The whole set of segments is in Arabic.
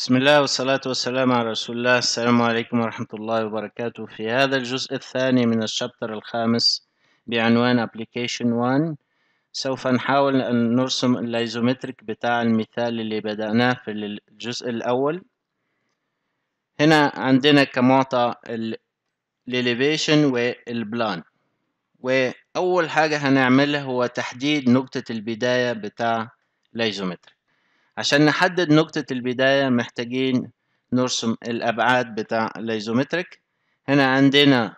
بسم الله والصلاة والسلام على رسول الله السلام عليكم ورحمة الله وبركاته في هذا الجزء الثاني من الشابتر الخامس بعنوان Application 1 سوف نحاول أن نرسم الايزومتريك بتاع المثال اللي بدأناه في الجزء الأول هنا عندنا كمعطى الإليفيشن والبلان وأول حاجة هنعملها هو تحديد نقطة البداية بتاع لايزومتريك عشان نحدد نقطة البداية محتاجين نرسم الأبعاد بتاع ليزومتريك هنا عندنا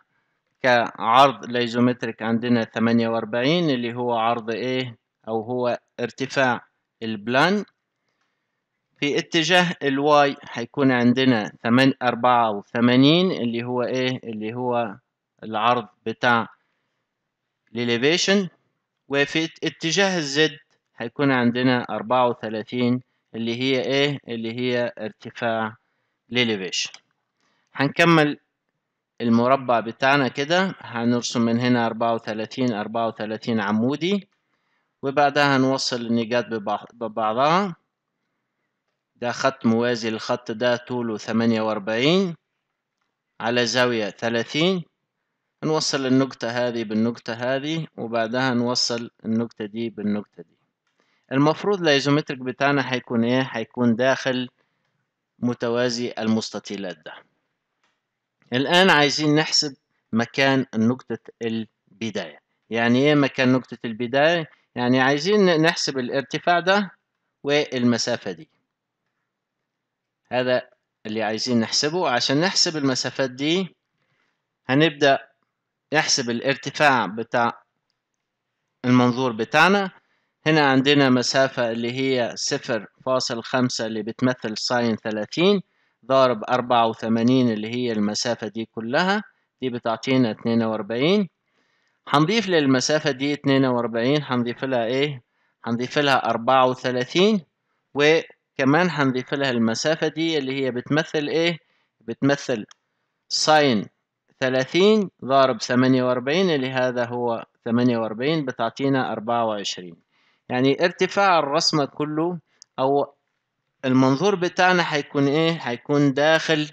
كعرض ليزومتريك عندنا 48 اللي هو عرض ايه أو هو ارتفاع البلان في اتجاه الواي هيكون عندنا أربعة 84 اللي هو ايه اللي هو العرض بتاع الاليفيشن وفي اتجاه الزد هيكون عندنا 34 اللي هي ايه اللي هي ارتفاع الاليفيشن هنكمل المربع بتاعنا كده هنرسم من هنا أربعة وثلاثين أربعة وثلاثين عمودي وبعدها هنوصل النقاط ببعضها ده خط موازي للخط ده طوله ثمانية وأربعين على زاوية ثلاثين نوصل النقطة هذه بالنقطة هذه وبعدها نوصل النقطة دي بالنقطة دي المفروض الايزومتريك بتاعنا هيكون ايه هيكون داخل متوازي المستطيلات ده الآن عايزين نحسب مكان نقطة البداية يعني ايه مكان نقطة البداية يعني عايزين نحسب الارتفاع ده والمسافة دي هذا اللي عايزين نحسبه عشان نحسب المسافات دي هنبدأ نحسب الارتفاع بتاع المنظور بتاعنا هنا عندنا مسافة اللي هي صفر فاصل خمسة اللي بتمثل ساين ثلاثين ضارب أربعة وثمانين اللي هي المسافة دي كلها دي بتعطينا اتنين وأربعين هنضيف للمسافة دي اتنين وأربعين هنضيف لها ايه؟ هنضيف لها أربعة وثلاثين وكمان هنضيف لها المسافة دي اللي هي بتمثل ايه؟ بتمثل ساين ثلاثين ضارب ثمانية وأربعين اللي هذا هو ثمانية وأربعين بتعطينا أربعة وعشرين يعني ارتفاع الرسمة كله أو المنظور بتاعنا هيكون إيه؟ هيكون داخل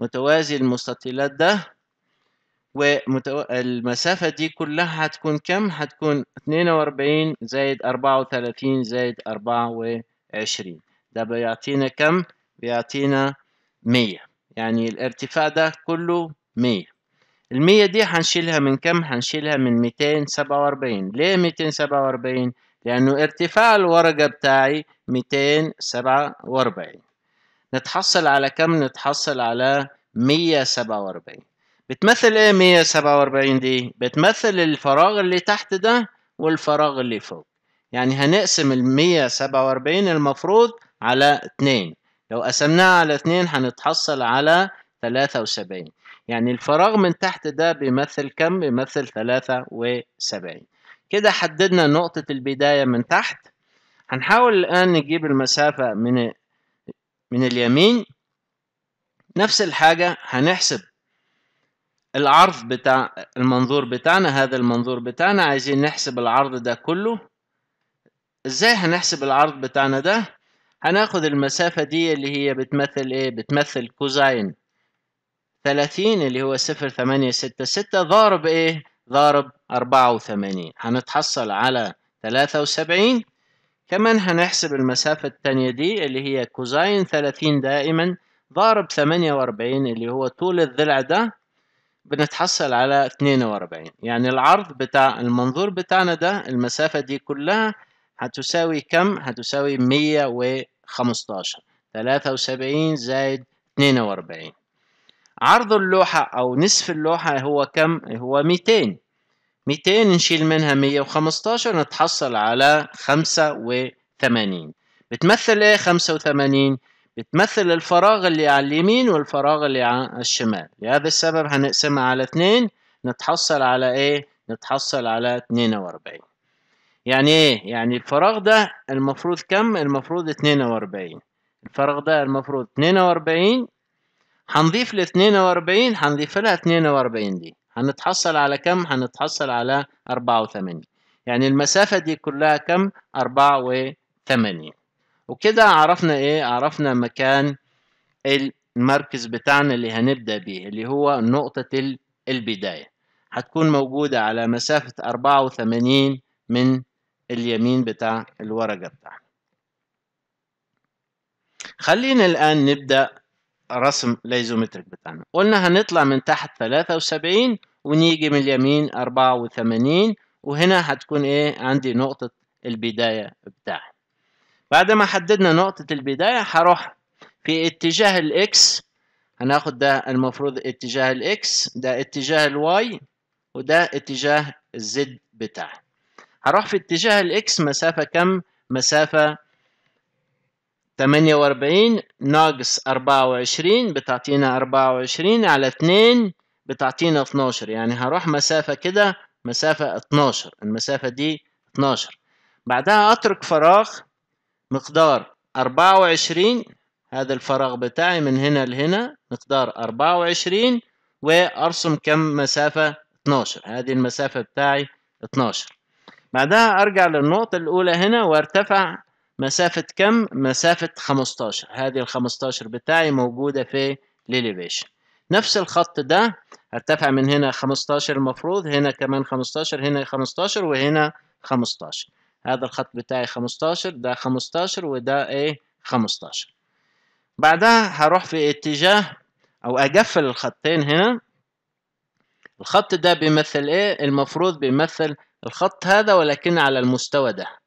متوازي المستطيلات ده والمسافة دي كلها هتكون كم؟ هتكون 42 زائد 34 زائد 24 ده بيعطينا كم؟ بيعطينا 100 يعني الارتفاع ده كله 100 المية دي هنشيلها من كم؟ هنشيلها من 247 ليه 247؟ لأنه ارتفاع الورقة بتاعي 247 نتحصل على كم؟ نتحصل على 147 بتمثل ايه 147 دي؟ بتمثل الفراغ اللي تحت ده والفراغ اللي فوق يعني هنقسم ال 147 المفروض على 2 لو قسمناها على 2 هنتحصل على 73 يعني الفراغ من تحت ده بيمثل كم؟ بيمثل 73 كده حددنا نقطة البداية من تحت هنحاول الآن نجيب المسافة من من اليمين نفس الحاجة هنحسب العرض بتاع المنظور بتاعنا هذا المنظور بتاعنا عايزين نحسب العرض ده كله ازاي هنحسب العرض بتاعنا ده هناخد المسافة دي اللي هي بتمثل ايه بتمثل كوزاين 30 اللي هو 0.866 ضارب ايه ضارب أربعة وثمانين هنتحصل على ثلاثة وسبعين كمان هنحسب المسافة التانية دي اللي هي كوزين ثلاثين دائما ضارب ثمانية وأربعين اللي هو طول الضلع ده بنتحصل على اتنين وأربعين يعني العرض بتاع المنظور بتاعنا ده المسافة دي كلها هتساوي كم؟ هتساوي مية وخمستاشر ثلاثة وسبعين زائد اتنين وأربعين عرض اللوحة أو نصف اللوحة هو كم؟ هو ميتين 200 نشيل منها 115 نتحصل على 85 بتمثل ايه 85 بتمثل الفراغ اللي على اليمين والفراغ اللي على الشمال لهذا السبب هنقسمها على 2 نتحصل على ايه نتحصل على 42 يعني ايه يعني الفراغ ده المفروض كم المفروض 42 الفراغ ده المفروض 42 هنضيف ل 42 هنضيف لها 42 دي هنتحصل على كم؟ هنتحصل على أربعة يعني المسافة دي كلها كم؟ أربعة وكده عرفنا إيه؟ عرفنا مكان المركز بتاعنا اللي هنبدأ بيه اللي هو نقطة البداية هتكون موجودة على مسافة أربعة وثمانين من اليمين بتاع الورقة بتاعنا خلينا الآن نبدأ رسم الايزومتريك بتاعنا قلنا هنطلع من تحت 73 ونيجي من اليمين 84 وهنا هتكون ايه عندي نقطة البداية بتاعي بعد ما حددنا نقطة البداية هروح في اتجاه الاكس هناخد ده المفروض اتجاه الاكس ده اتجاه الواي وده اتجاه الزد بتاعي هروح في اتجاه الاكس مسافة كم مسافة 48 ناقص 24 بتعطينا 24 على 2 بتعطينا 12 يعني هروح مسافة كده مسافة 12 المسافة دي 12 بعدها أترك فراغ مقدار 24 هذا الفراغ بتاعي من هنا لهنا مقدار 24 وأرسم كم مسافة 12 هذه المسافة بتاعي 12 بعدها أرجع للنقطة الأولى هنا وارتفع مسافة كم؟ مسافة 15 هذه ال 15 بتاعي موجودة في الإليفيشن نفس الخط ده ارتفع من هنا 15 المفروض هنا كمان 15 هنا 15 وهنا 15 هذا الخط بتاعي 15 ده 15 وده ايه 15 بعدها هروح في اتجاه او اقفل الخطين هنا الخط ده بيمثل ايه المفروض بيمثل الخط هذا ولكن على المستوى ده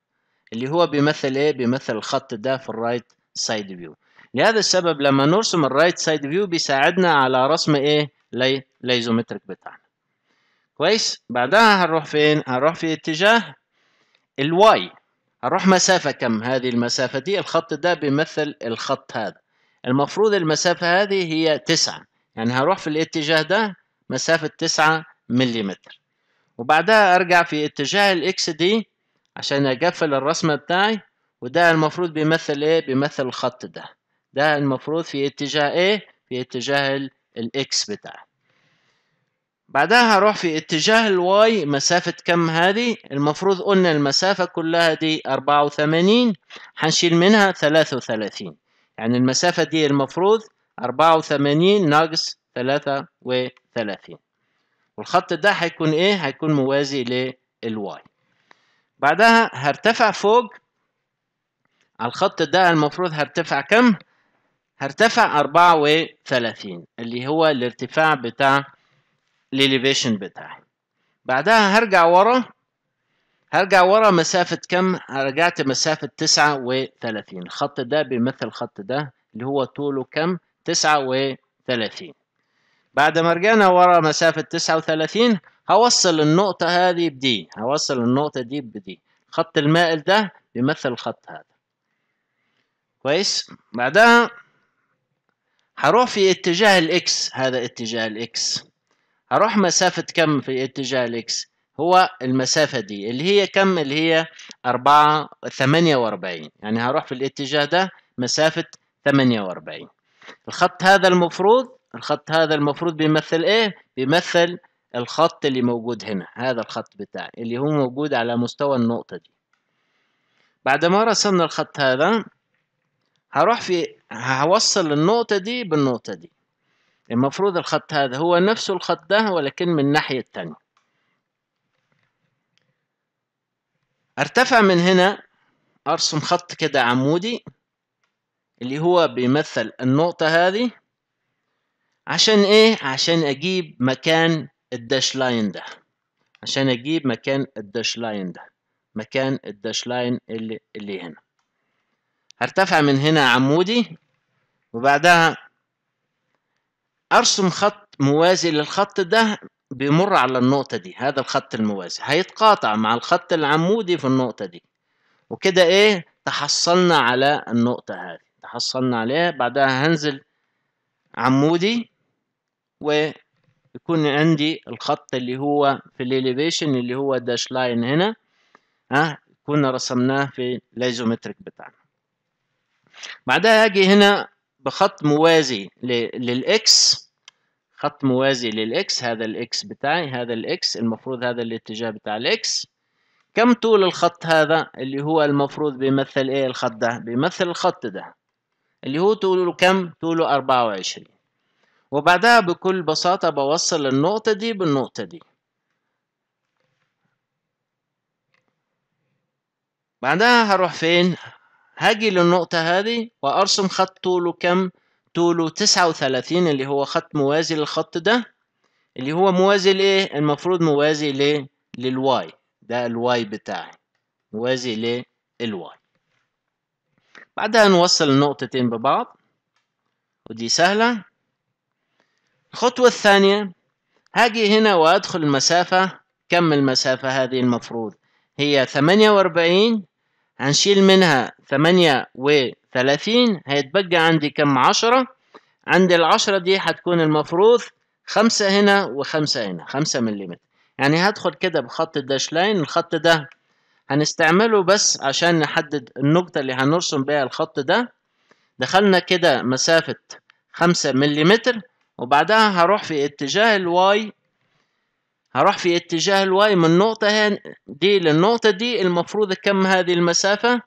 اللي هو بيمثل ايه بيمثل الخط ده في الرايت سايد فيو لهذا السبب لما نرسم الرايت سايد فيو بيساعدنا على رسم ايه لي ليزومتريك بتاعنا كويس بعدها هنروح فين هنروح في اتجاه الواي هنروح مسافة كم هذه المسافة دي الخط ده بيمثل الخط هذا المفروض المسافة هذه هي تسعة يعني هروح في الاتجاه ده مسافة تسعة ملم وبعدها ارجع في اتجاه الاكس دي عشان اقفل الرسمة بتاعي وده المفروض بيمثل ايه بيمثل الخط ده ده المفروض في اتجاه ايه في اتجاه الاكس بتاعي بعدها هروح في اتجاه الواي مسافة كم هذه المفروض قلنا المسافة كلها دي 84 هنشيل منها 33 يعني المسافة دي المفروض 84 ناقص 33 والخط ده هيكون ايه هيكون موازي للواي بعدها هرتفع فوق على الخط ده المفروض هرتفع كم؟ هرتفع أربعة وثلاثين اللي هو الارتفاع بتاع الإليفيشن بتاعي بعدها هرجع ورا هرجع ورا مسافة كم؟ رجعت مسافة تسعة وثلاثين الخط ده بيمثل الخط ده اللي هو طوله كم؟ تسعة وثلاثين بعد ما رجعنا ورا مسافة تسعة وثلاثين هوصل النقطة هذه بدي هوصل النقطة دي بدي خط المائل ده بيمثل الخط هذا كويس بعدها هروح في اتجاه الاكس هذا اتجاه الاكس هروح مسافة كم في اتجاه الاكس هو المسافة دي اللي هي كم اللي هي أربعة ثمانية وأربعين يعني هروح في الاتجاه ده مسافة ثمانية وأربعين الخط هذا المفروض الخط هذا المفروض بيمثل ايه بيمثل الخط اللي موجود هنا هذا الخط بتاعي اللي هو موجود على مستوى النقطة دي بعد ما رسمنا الخط هذا هروح في هوصل النقطة دي بالنقطة دي المفروض الخط هذا هو نفسه الخط ده ولكن من الناحية التانية ارتفع من هنا ارسم خط كده عمودي اللي هو بيمثل النقطة هذه عشان ايه عشان اجيب مكان الداش لاين ده عشان اجيب مكان الداش لاين ده مكان الداش لاين اللي, اللي هنا هرتفع من هنا عمودي وبعدها ارسم خط موازي للخط ده بيمر على النقطة دي هذا الخط الموازي هيتقاطع مع الخط العمودي في النقطة دي وكده ايه تحصلنا على النقطة هذه تحصلنا عليها بعدها هنزل عمودي و يكون عندي الخط اللي هو في الاليفيشن اللي هو داش لاين هنا ها كنا رسمناه في الايزومتريك بتاعنا بعدها اجي هنا بخط موازي للاكس خط موازي للاكس هذا الاكس بتاعي هذا الاكس المفروض هذا الاتجاه بتاع الاكس كم طول الخط هذا اللي هو المفروض بيمثل ايه الخط ده بيمثل الخط ده اللي هو طوله كم طوله 24 وبعدها بكل بساطة بوصل النقطة دي بالنقطة دي بعدها هروح فين هاجي للنقطة هذه وأرسم خط طوله كم طوله تسعة وثلاثين اللي هو خط موازي للخط ده اللي هو موازي لإيه المفروض موازي ليه للواي ده الواي بتاعي موازي للواي بعدها نوصل النقطتين ببعض ودي سهلة الخطوة الثانية هاجي هنا وأدخل المسافة كم المسافة هذه المفروض هي ثمانية وأربعين هنشيل منها ثمانية وثلاثين هيتبقى عندي كم عشرة عند العشرة دي هتكون المفروض خمسة هنا وخمسة هنا خمسة مليمتر يعني هدخل كده بخط الداش لاين الخط ده هنستعمله بس عشان نحدد النقطة اللي هنرسم بيها الخط ده دخلنا كده مسافة خمسة مليمتر وبعدها هروح في اتجاه الواي هروح في اتجاه الواي من النقطة دي للنقطة دي المفروض كم هذه المسافة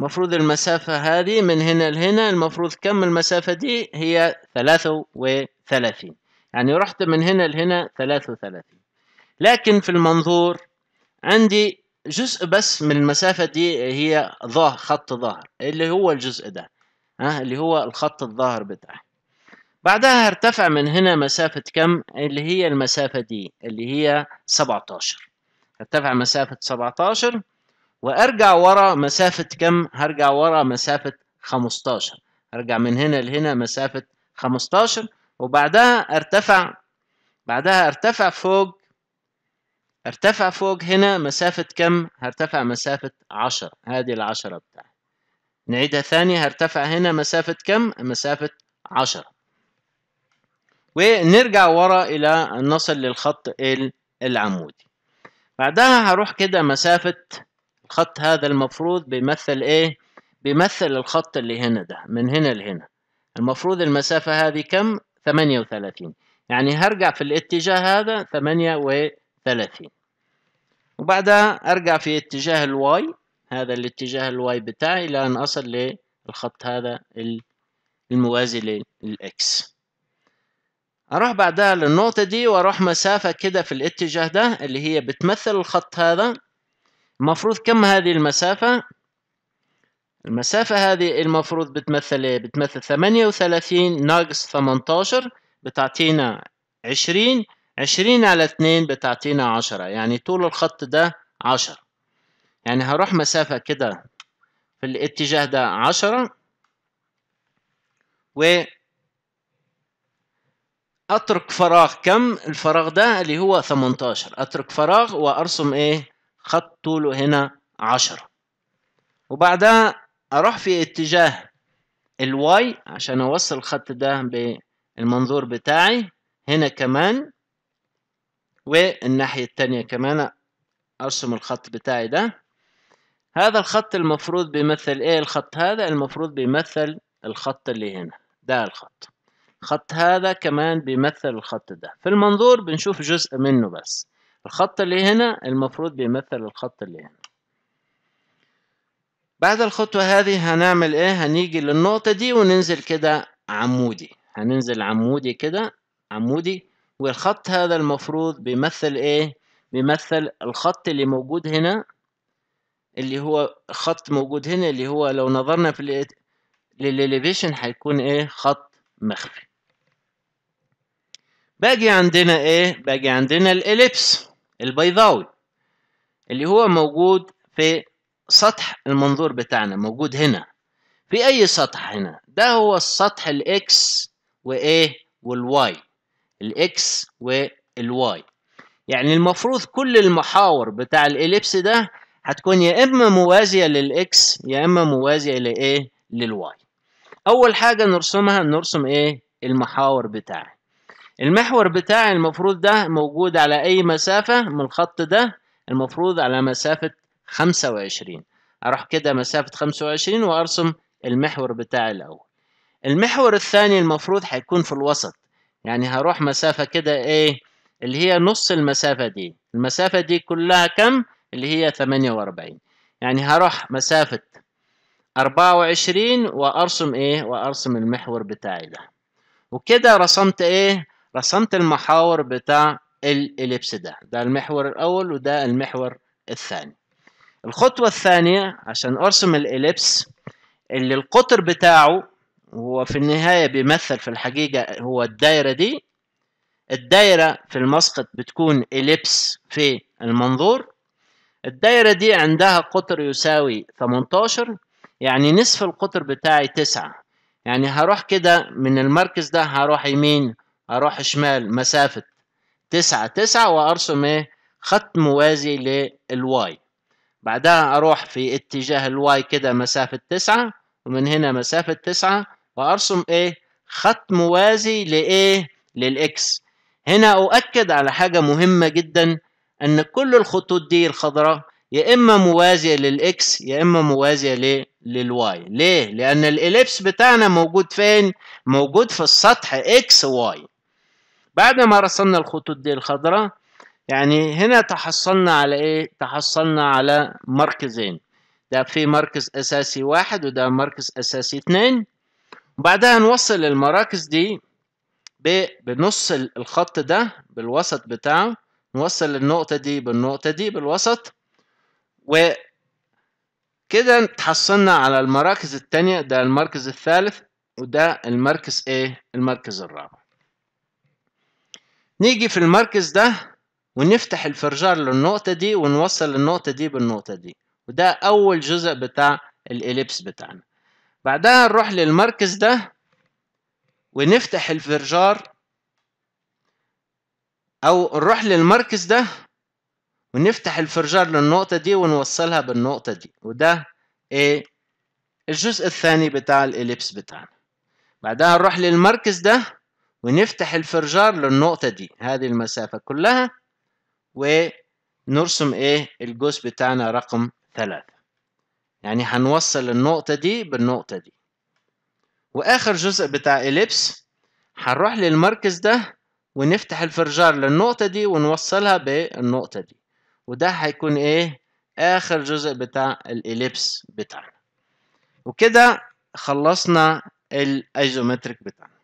مفروض المسافة هذه من هنا لهنا المفروض كم المسافة دي هي ثلاثة وثلاثين يعني رحت من هنا لهنا ثلاثة وثلاثين لكن في المنظور عندي جزء بس من المسافة دي هي ظاهر خط ظاهر اللي هو الجزء ده ها اللي هو الخط الظاهر بتاعه بعدها ارتفع من هنا مسافة كم اللي هي المسافة دي اللي هي 17 ارتفع مسافة 17 وارجع ورا مسافة كم هرجع ورا مسافة 15 ارجع من هنا لهنا مسافة 15 وبعدها ارتفع بعدها ارتفع فوق ارتفع فوق هنا مسافة كم هرتفع مسافة 10 هذه العشرة بتاعي نعيدها ثاني هرتفع هنا مسافة كم مسافة 10 ونرجع ورا إلى نصل للخط العمودي بعدها هروح كده مسافة الخط هذا المفروض بيمثل إيه؟ بيمثل الخط اللي هنا ده من هنا لهنا المفروض المسافة هذه كم؟ 38 يعني هرجع في الاتجاه هذا 38 وبعدها أرجع في اتجاه الواي هذا الاتجاه الواي بتاعي لأن أصل للخط هذا الموازي للإكس اروح بعدها للنقطة دي واروح مسافة كده في الاتجاه ده اللي هي بتمثل الخط هذا المفروض كم هذه المسافة المسافة هذه المفروض بتمثل ايه بتمثل ثمانية وثلاثين ناقص تمنتاشر بتعطينا عشرين عشرين على اتنين بتعطينا عشرة يعني طول الخط ده عشرة يعني هروح مسافة كده في الاتجاه ده عشرة و اترك فراغ كم الفراغ ده اللي هو 18 اترك فراغ وارسم ايه خط طوله هنا 10 وبعدها اروح في اتجاه الواي عشان اوصل الخط ده بالمنظور بتاعي هنا كمان والناحية التانية كمان ارسم الخط بتاعي ده هذا الخط المفروض بيمثل ايه الخط هذا المفروض بيمثل الخط اللي هنا ده الخط الخط هذا كمان بيمثل الخط ده في المنظور بنشوف جزء منه بس الخط اللي هنا المفروض بيمثل الخط اللي هنا بعد الخطوة هذه هنعمل ايه هنيجي للنقطة دي وننزل كده عمودي هننزل عمودي كده عمودي والخط هذا المفروض بيمثل ايه بيمثل الخط اللي موجود هنا اللي هو خط موجود هنا اللي هو لو نظرنا في للليفيشن هيكون ايه خط مخفي باجي عندنا ايه باجي عندنا الاليبس البيضاوي اللي هو موجود في سطح المنظور بتاعنا موجود هنا في اي سطح هنا ده هو السطح الاكس وايه والواي الاكس والواي يعني المفروض كل المحاور بتاع الاليبس ده هتكون يا اما موازيه للاكس يا اما موازيه لايه للواي اول حاجه نرسمها نرسم ايه المحاور بتاعي المحور بتاع المفروض ده موجود على أي مسافة من الخط ده المفروض على مسافة خمسة وعشرين أروح كده مسافة خمسة وعشرين وأرسم المحور بتاعي الأول المحور الثاني المفروض هيكون في الوسط يعني هروح مسافة كده إيه اللي هي نص المسافة دي المسافة دي كلها كم اللي هي ثمانية وأربعين يعني هروح مسافة أربعة وعشرين وأرسم إيه وأرسم المحور بتاعي ده وكده رسمت إيه رسمت المحاور بتاع الإليبس ده ده المحور الأول وده المحور الثاني الخطوة الثانية عشان أرسم الإليبس اللي القطر بتاعه هو في النهاية بيمثل في الحقيقة هو الدايرة دي الدايرة في المسقط بتكون إليبس في المنظور الدايرة دي عندها قطر يساوي 18 يعني نصف القطر بتاعي 9 يعني هروح كده من المركز ده هروح يمين اروح شمال مسافة تسعة تسعة وارسم ايه خط موازي للواي بعدها اروح في اتجاه الواي كده مسافة تسعة ومن هنا مسافة تسعة وارسم ايه خط موازي لايه للاكس هنا اؤكد على حاجة مهمة جدا ان كل الخطوط دي الخضراء يا اما موازية للاكس يا اما موازية للواي ليه لان الاليبس بتاعنا موجود فين موجود في السطح اكس واي بعد ما رسمنا الخطوط دي الخضراء يعني هنا تحصلنا على ايه تحصلنا على مركزين ده في مركز اساسي واحد وده مركز اساسي اتنين وبعدها نوصل المراكز دي بنص الخط ده بالوسط بتاعه نوصل النقطة دي بالنقطة دي بالوسط وكده تحصلنا على المراكز التانية ده المركز الثالث وده المركز ايه المركز الرابع نيجي في المركز ده ونفتح الفرجار للنقطة دي ونوصل النقطة دي بالنقطة دي وده أول جزء بتاع الإليبس بتاعنا بعدها نروح للمركز ده ونفتح الفرجار أو نروح للمركز ده ونفتح الفرجار للنقطة دي ونوصلها بالنقطة دي وده إيه الجزء الثاني بتاع الإليبس بتاعنا بعدها نروح للمركز ده ونفتح الفرجار للنقطة دي هذه المسافة كلها ونرسم ايه الجزء بتاعنا رقم ثلاثة يعني هنوصل النقطة دي بالنقطة دي واخر جزء بتاع اليبس هنروح للمركز ده ونفتح الفرجار للنقطة دي ونوصلها بالنقطة دي وده هيكون ايه اخر جزء بتاع الاليبس بتاعنا وكده خلصنا الايزومتريك بتاعنا